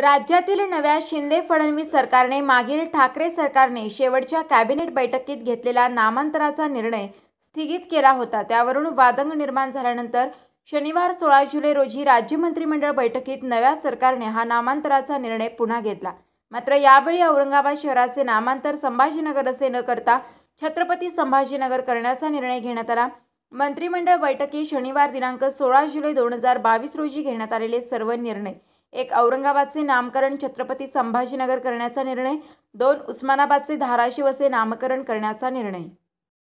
राज्यातील नव्या शिंदे फडणवीस सरकारने मागील ठाकरे सरकारने शेवटच्या कॅबिनेट बैठकीत घेतलेला नामांतराचा निर्णय स्थगित केला होता त्यावरून वादंग निर्माण झाल्यानंतर शनिवार सोळा जुलै रोजी राज्य मंत्रिमंडळ बैठकीत नव्या सरकारने हा नामांतराचा निर्णय पुन्हा घेतला मात्र यावेळी औरंगाबाद शहराचे नामांतर संभाजीनगर असे न करता छत्रपती संभाजीनगर करण्याचा निर्णय घेण्यात आला मंत्रिमंडळ बैठकीत शनिवार दिनांक सोळा जुलै दोन हजार बावीस रोजी घेण्यात आलेले सर्व निर्णय एक औरंगाबादचे नामकरण छत्रपती संभाजीनगर करण्याचा निर्णय दोन उस्मानाबादचे धाराशिव असे नामकरण करण्याचा निर्णय